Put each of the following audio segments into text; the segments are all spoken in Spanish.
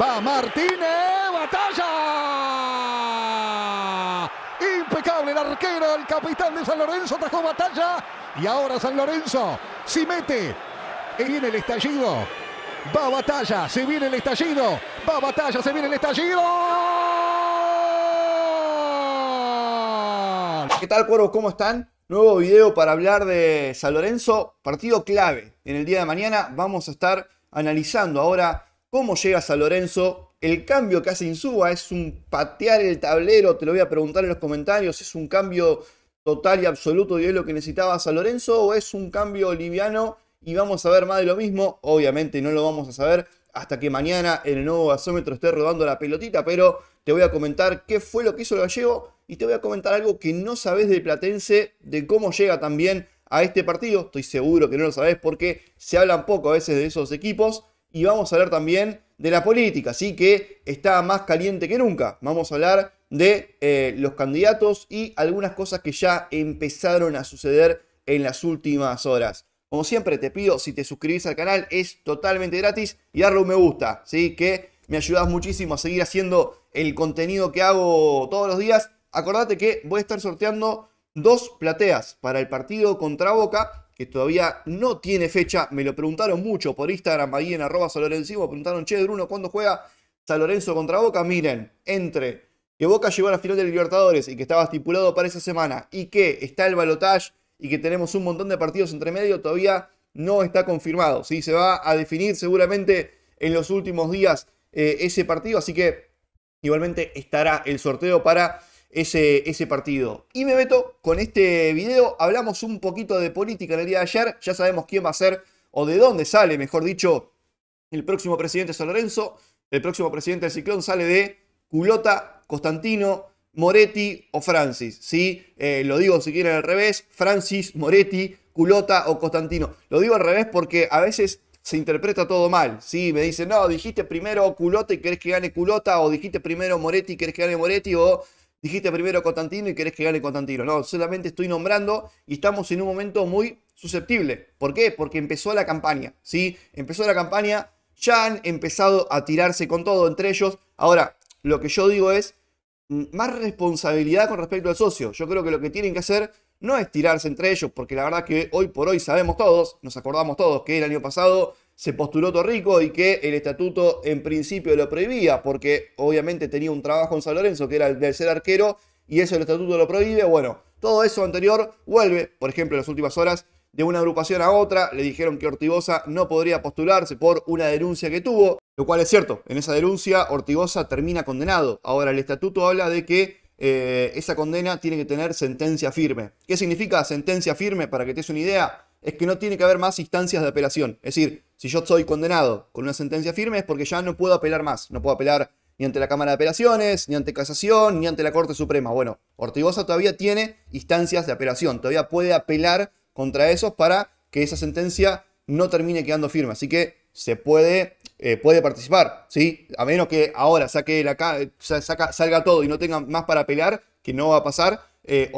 Va Martínez, batalla. Impecable el arquero, el capitán de San Lorenzo, atajó batalla. Y ahora San Lorenzo, si mete, ¡Y viene el estallido. Va batalla, se viene el estallido. Va batalla, se viene el estallido. ¿Qué tal, cuervos? ¿Cómo están? Nuevo video para hablar de San Lorenzo, partido clave. En el día de mañana vamos a estar analizando ahora cómo llega San Lorenzo. El cambio que hace Insúa es un patear el tablero, te lo voy a preguntar en los comentarios, es un cambio total y absoluto y es lo que necesitaba San Lorenzo o es un cambio liviano y vamos a ver más de lo mismo. Obviamente no lo vamos a saber hasta que mañana en el nuevo gasómetro esté rodando la pelotita, pero te voy a comentar qué fue lo que hizo el gallego y te voy a comentar algo que no sabes del platense, de cómo llega también a este partido. Estoy seguro que no lo sabes porque se hablan poco a veces de esos equipos y vamos a hablar también de la política, así que está más caliente que nunca. Vamos a hablar de eh, los candidatos y algunas cosas que ya empezaron a suceder en las últimas horas. Como siempre te pido, si te suscribís al canal es totalmente gratis y darle un me gusta, así que me ayudas muchísimo a seguir haciendo el contenido que hago todos los días. Acordate que voy a estar sorteando dos plateas para el partido contra Boca que todavía no tiene fecha. Me lo preguntaron mucho por Instagram, ahí en arroba Me preguntaron, che, Bruno, ¿cuándo juega San Lorenzo contra Boca? Miren, entre que Boca llegó a la final de Libertadores y que estaba estipulado para esa semana y que está el balotaje y que tenemos un montón de partidos entre medio, todavía no está confirmado. ¿sí? Se va a definir seguramente en los últimos días eh, ese partido, así que igualmente estará el sorteo para ese, ese partido. Y me meto con este video. Hablamos un poquito de política en el día de ayer. Ya sabemos quién va a ser o de dónde sale, mejor dicho, el próximo presidente San Lorenzo. El próximo presidente del Ciclón sale de Culota, Constantino, Moretti o Francis. ¿sí? Eh, lo digo si quieren al revés, Francis, Moretti, Culota o Constantino. Lo digo al revés porque a veces se interpreta todo mal. ¿sí? Me dicen, no, dijiste primero Culota y querés que gane Culota, o dijiste primero Moretti y querés que gane Moretti, o dijiste primero Cotantino y querés que gane Cotantino. No, solamente estoy nombrando y estamos en un momento muy susceptible. ¿Por qué? Porque empezó la campaña, ¿sí? Empezó la campaña, ya han empezado a tirarse con todo entre ellos. Ahora, lo que yo digo es mm, más responsabilidad con respecto al socio. Yo creo que lo que tienen que hacer no es tirarse entre ellos, porque la verdad que hoy por hoy sabemos todos, nos acordamos todos que el año pasado se postuló Torrico y que el estatuto en principio lo prohibía, porque obviamente tenía un trabajo en San Lorenzo que era el de ser arquero y eso el estatuto lo prohíbe. Bueno, todo eso anterior vuelve, por ejemplo, en las últimas horas de una agrupación a otra, le dijeron que Ortigosa no podría postularse por una denuncia que tuvo, lo cual es cierto, en esa denuncia Ortigosa termina condenado. Ahora el estatuto habla de que eh, esa condena tiene que tener sentencia firme. ¿Qué significa sentencia firme? Para que te des una idea, es que no tiene que haber más instancias de apelación. Es decir, si yo soy condenado con una sentencia firme es porque ya no puedo apelar más. No puedo apelar ni ante la Cámara de Apelaciones, ni ante Casación, ni ante la Corte Suprema. Bueno, Ortigosa todavía tiene instancias de apelación, todavía puede apelar contra esos para que esa sentencia no termine quedando firme. Así que se puede, eh, puede participar, ¿sí? A menos que ahora saque la saca, salga todo y no tenga más para apelar, que no va a pasar, eh,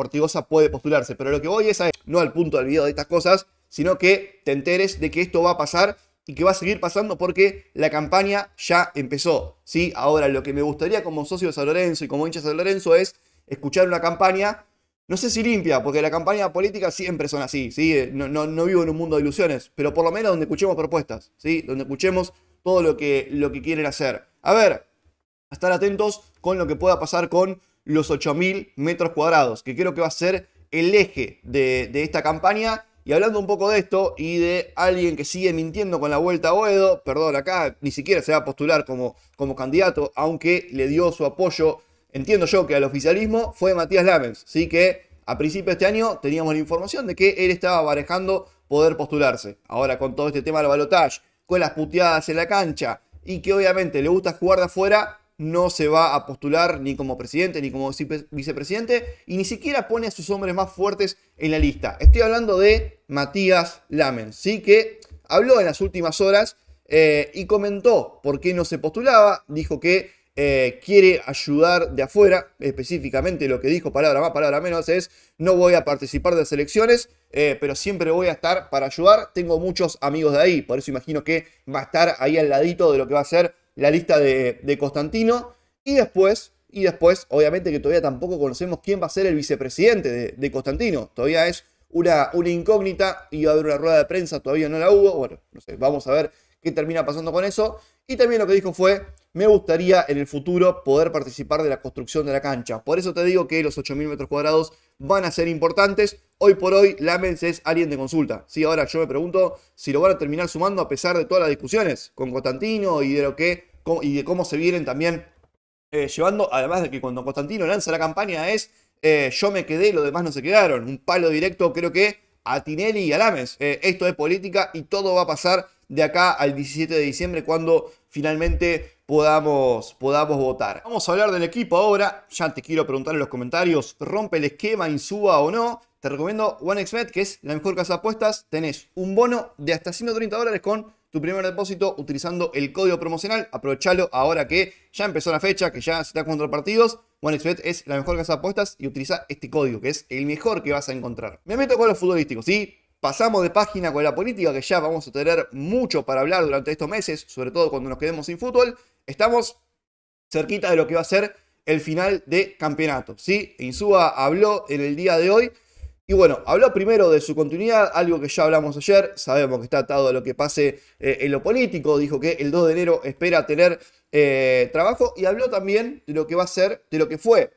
puede postularse. Pero lo que voy es a, no al punto del video de estas cosas, sino que te enteres de que esto va a pasar y que va a seguir pasando porque la campaña ya empezó. ¿sí? Ahora, lo que me gustaría como socio de San Lorenzo y como hincha de San Lorenzo es escuchar una campaña, no sé si limpia, porque la campaña política siempre son así. ¿sí? Eh, no, vivo en un mundo de ilusiones, pero por lo menos donde escuchemos propuestas, ¿sí? donde escuchemos todo lo que, lo que quieren hacer. A ver, estar atentos con lo que pueda pasar con los 8.000 metros cuadrados, que creo que va a ser el eje de esta campaña y hablando un poco de esto y de alguien que sigue mintiendo con la vuelta a Boedo, perdón, acá ni siquiera se va a postular como, como candidato, aunque le dio su apoyo, entiendo yo que al oficialismo, fue Matías Lamens. Así que a principio de este año teníamos la información de que él estaba barajando poder postularse. Ahora con todo este tema del balotaje, con las puteadas en la cancha y que obviamente le gusta jugar de afuera, no se va a postular ni como presidente ni como vicepresidente y ni siquiera pone a sus hombres más fuertes en la lista. Estoy hablando de Matías Lamen, sí que habló en las últimas horas eh, y comentó por qué no se postulaba, dijo que eh, quiere ayudar de afuera, específicamente lo que dijo, palabra más, palabra menos, es no voy a participar de las elecciones, eh, pero siempre voy a estar para ayudar, tengo muchos amigos de ahí, por eso imagino que va a estar ahí al ladito de lo que va a ser la lista de, Constantino. Y después, y después, obviamente que todavía tampoco conocemos quién va a ser el vicepresidente de, Constantino. Todavía es una, una incógnita y va a haber una rueda de prensa, todavía no la hubo. Bueno, no sé, vamos a ver qué termina pasando con eso. Y también lo que dijo fue, me gustaría en el futuro poder participar de la construcción de la cancha. Por eso te digo que los 8.000 metros cuadrados van a ser importantes. Hoy por hoy, Lamens es alguien de consulta. Sí, ahora yo me pregunto si lo van a terminar sumando a pesar de todas las discusiones con Constantino y de lo que y de cómo se vienen también eh, llevando. Además de que cuando Constantino lanza la campaña es eh, yo me quedé, los demás no se quedaron. Un palo directo creo que a Tinelli y a Lames. Eh, esto es política y todo va a pasar de acá al 17 de diciembre cuando finalmente podamos, podamos votar. Vamos a hablar del equipo ahora. Ya te quiero preguntar en los comentarios, ¿rompe el esquema Insuba o no? Te recomiendo OneXBet, que es la mejor casa de apuestas. Tenés un bono de hasta 130 dólares con tu primer depósito utilizando el código promocional. Aprovechalo ahora que ya empezó la fecha, que ya se está contra partidos. OneXBet es la mejor casa de apuestas y utiliza este código, que es el mejor que vas a encontrar. Me meto con los futbolísticos, ¿sí? Pasamos de página con la política, que ya vamos a tener mucho para hablar durante estos meses, sobre todo cuando nos quedemos sin fútbol. Estamos cerquita de lo que va a ser el final de campeonato. ¿sí? Insúa habló en el día de hoy. Y bueno, habló primero de su continuidad, algo que ya hablamos ayer, sabemos que está atado a lo que pase eh, en lo político, dijo que el 2 de enero espera tener eh, trabajo y habló también de lo que va a ser, de lo que fue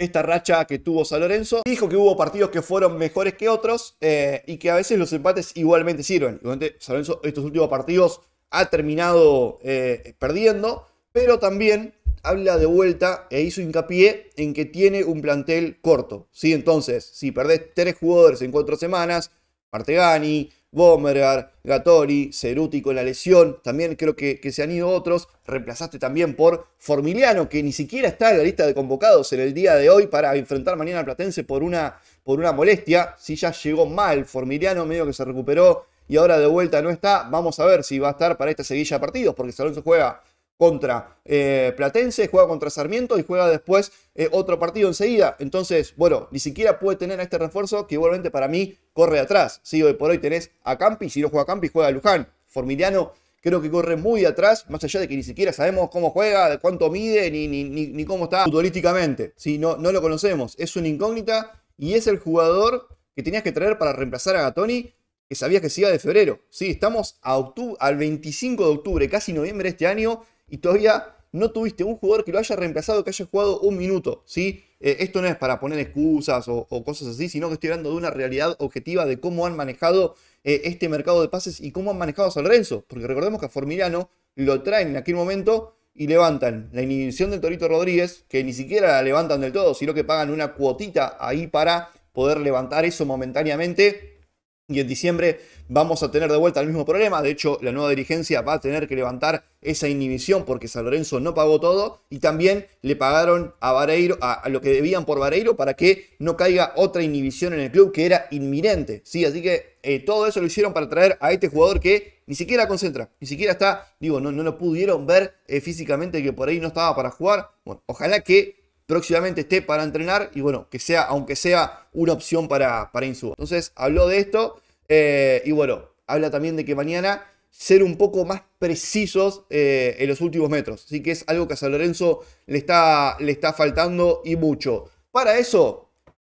esta racha que tuvo San Lorenzo. Dijo que hubo partidos que fueron mejores que otros eh, y que a veces los empates igualmente sirven. Igualmente, San Lorenzo estos últimos partidos ha terminado eh, perdiendo, pero también habla de vuelta e hizo hincapié en que tiene un plantel corto. ¿sí? Entonces, si perdés tres jugadores en cuatro semanas, Martegani, Bombergar, Gatori, Ceruti con la lesión, también creo que, se han ido otros, reemplazaste también por Formiliano, que ni siquiera está en la lista de convocados en el día de hoy para enfrentar mañana al Platense por una, por una molestia, si ya llegó mal Formiliano, medio que se recuperó y ahora de vuelta no está, vamos a ver si va a estar para esta seguilla de partidos, porque Salón se juega contra eh, Platense, juega contra Sarmiento y juega después eh, otro partido enseguida. Entonces, bueno, ni siquiera puede tener a este refuerzo que igualmente para mí corre atrás. Si hoy por hoy tenés a Campi, si no juega a Campi, juega a Luján. Formiliano creo que corre muy atrás, más allá de que ni siquiera sabemos cómo juega, de cuánto mide, ni, ni, ni, cómo está futbolísticamente. no, no lo conocemos, es una incógnita y es el jugador que tenías que traer para reemplazar a Gatoni que sabías que se de febrero. Sí, estamos a al 25 de octubre, casi noviembre de este año, y todavía no tuviste un jugador que lo haya reemplazado, que haya jugado un minuto, ¿sí? Eh, esto no es para poner excusas o, cosas así, sino que estoy hablando de una realidad objetiva de cómo han manejado eh, este mercado de pases y cómo han manejado a San Lorenzo. Porque recordemos que a Formiliano lo traen en aquel momento y levantan la inhibición del Torito Rodríguez, que ni siquiera la levantan del todo, sino que pagan una cuotita ahí para poder levantar eso momentáneamente y en diciembre vamos a tener de vuelta el mismo problema. De hecho, la nueva dirigencia va a tener que levantar esa inhibición porque San Lorenzo no pagó todo y también le pagaron a Vareiro, a, lo que debían por Vareiro, para que no caiga otra inhibición en el club que era inminente. ¿sí? Así que eh, todo eso lo hicieron para traer a este jugador que ni siquiera concentra, ni siquiera está, digo, no, no lo pudieron ver eh, físicamente que por ahí no estaba para jugar. Bueno, ojalá que próximamente esté para entrenar y bueno, que sea, aunque sea una opción para, para Entonces habló de esto eh, y bueno, habla también de que mañana ser un poco más precisos eh, en los últimos metros. Así que es algo que a San Lorenzo le está, le está faltando y mucho. Para eso,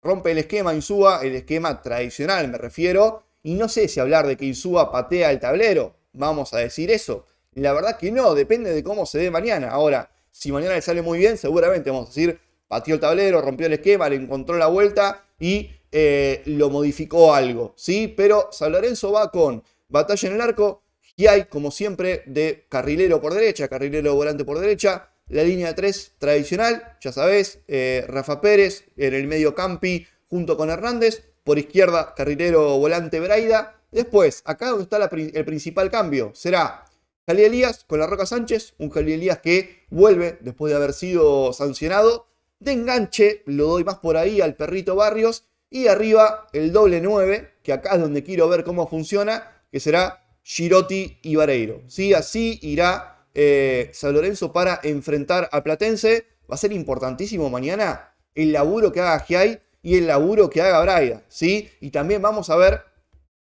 rompe el esquema Insúa, el esquema tradicional me refiero. Y no sé si hablar de que Insúa patea el tablero. Vamos a decir eso. La verdad que no, depende de cómo se dé mañana. Ahora, si mañana le sale muy bien, seguramente vamos a decir, pateó el tablero, rompió el esquema, le encontró la vuelta y eh, lo modificó algo, ¿sí? Pero San Lorenzo va con batalla en el arco, y hay como siempre, de carrilero por derecha, carrilero volante por derecha, la línea 3 tradicional, ya sabés, eh, Rafa Pérez en el medio campi junto con Hernández, por izquierda carrilero volante Braida. Después, acá donde está el principal cambio, será Jalí Elías con la Roca Sánchez, un Jalí Elías que vuelve después de haber sido sancionado. De enganche, lo doy más por ahí al perrito Barrios y arriba el doble 9, que acá es donde quiero ver cómo funciona, que será Girotti y Vareiro. ¿Sí? Así irá eh, San Lorenzo para enfrentar a Platense. Va a ser importantísimo mañana el laburo que haga Giai y el laburo que haga Braida. ¿sí? Y también vamos a ver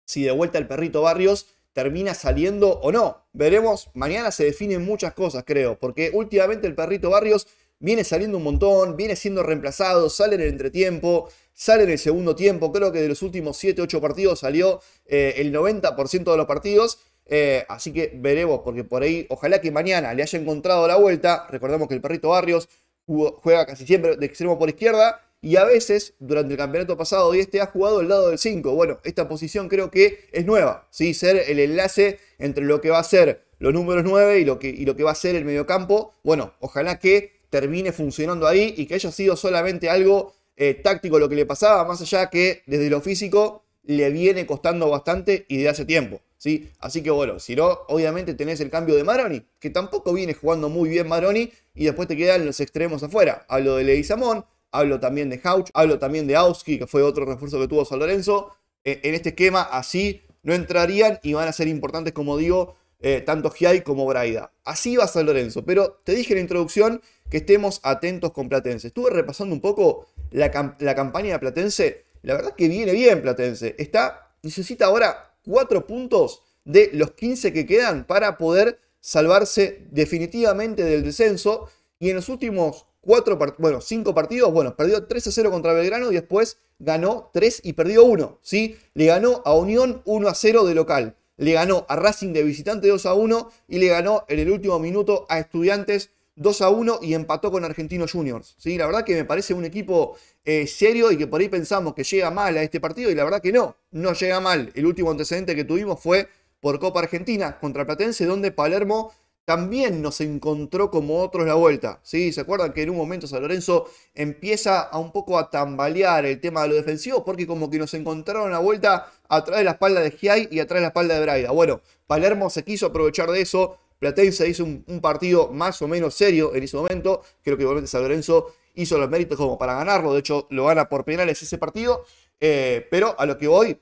si de vuelta el perrito Barrios termina saliendo o no. Veremos, mañana se definen muchas cosas, creo, porque últimamente el perrito Barrios viene saliendo un montón, viene siendo reemplazado, sale en el entretiempo, sale en el segundo tiempo, creo que de los últimos 7, 8 partidos salió eh, el 90% de los partidos. Eh, así que veremos, porque por ahí, ojalá que mañana le haya encontrado la vuelta. Recordemos que el perrito Barrios juega casi siempre de extremo por izquierda y a veces, durante el campeonato pasado y este, ha jugado el lado del 5. Bueno, esta posición creo que es nueva, ¿sí? ser el enlace entre lo que va a ser los números 9 y lo que, y lo que va a ser el mediocampo. Bueno, ojalá que termine funcionando ahí y que haya sido solamente algo eh, táctico lo que le pasaba, más allá que desde lo físico le viene costando bastante y de hace tiempo. ¿sí? Así que bueno, si no, obviamente tenés el cambio de Maroni, que tampoco viene jugando muy bien Maroni y después te quedan los extremos afuera. Hablo de Samón, hablo también de Hauch, hablo también de Auski, que fue otro refuerzo que tuvo San Lorenzo. E, en este esquema así no entrarían y van a ser importantes, como digo, eh, tanto Giai como Braida. Así va San Lorenzo, pero te dije en la introducción que estemos atentos con Platense. Estuve repasando un poco la, campaña de Platense, la verdad que viene bien Platense. Está, necesita ahora 4 puntos de los 15 que quedan para poder salvarse definitivamente del descenso. Y en los últimos cuatro bueno, cinco partidos, bueno, perdió 3 a 0 contra Belgrano y después ganó 3 y perdió 1, ¿sí? Le ganó a Unión 1 a 0 de local le ganó a Racing de visitante 2 a 1 y le ganó en el último minuto a Estudiantes 2 a 1 y empató con Argentinos Juniors. ¿sí? La verdad que me parece un equipo eh, serio y que por ahí pensamos que llega mal a este partido y la verdad que no, no llega mal. El último antecedente que tuvimos fue por Copa Argentina contra Platense, donde Palermo también nos encontró como otros la vuelta. ¿sí? ¿Se acuerdan que en un momento San Lorenzo empieza a un poco a tambalear el tema de lo defensivo? Porque como que nos encontraron la vuelta atrás de la espalda de Giai y atrás de la espalda de Braida. Bueno, Palermo se quiso aprovechar de eso. Platense hizo un, partido más o menos serio en ese momento. Creo que igualmente San Lorenzo hizo los méritos como para ganarlo. De hecho, lo gana por penales ese partido. Eh, pero a lo que voy,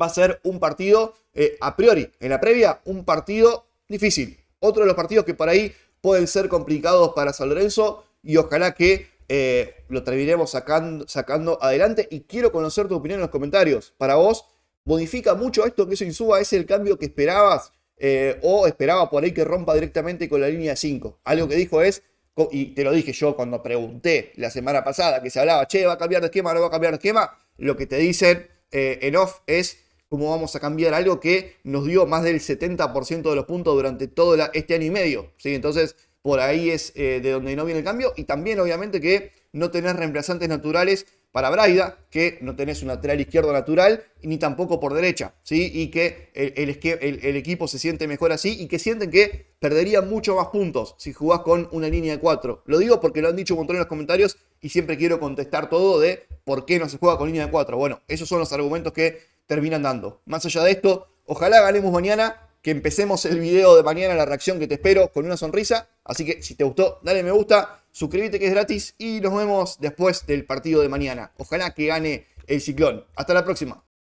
va a ser un partido, eh, a priori, en la previa, un partido difícil. Otro de los partidos que por ahí pueden ser complicados para San Lorenzo y ojalá que eh, lo terminemos sacando, sacando adelante. Y quiero conocer tu opinión en los comentarios. Para vos, ¿modifica mucho esto que eso Insuba? ¿Es el cambio que esperabas? Eh, ¿O esperaba por ahí que rompa directamente con la línea 5? Algo que dijo es, y te lo dije yo cuando pregunté la semana pasada que se hablaba, che, ¿va a cambiar de esquema? o ¿No va a cambiar de esquema? Lo que te dicen eh, en off es cómo vamos a cambiar algo que nos dio más del 70% de los puntos durante todo este año y medio. ¿sí? Entonces, por ahí es eh, de donde no viene el cambio. Y también, obviamente, que no tenés reemplazantes naturales para Braida, que no tenés un lateral izquierdo natural, ni tampoco por derecha, ¿sí? Y que el, equipo se siente mejor así y que sienten que perderían mucho más puntos si jugás con una línea de 4. Lo digo porque lo han dicho un montón en los comentarios y siempre quiero contestar todo de por qué no se juega con línea de 4. Bueno, esos son los argumentos que terminan dando. Más allá de esto, ojalá ganemos mañana, que empecemos el video de mañana, la reacción que te espero, con una sonrisa. Así que si te gustó, dale me gusta, suscríbete que es gratis y nos vemos después del partido de mañana. Ojalá que gane el ciclón. Hasta la próxima.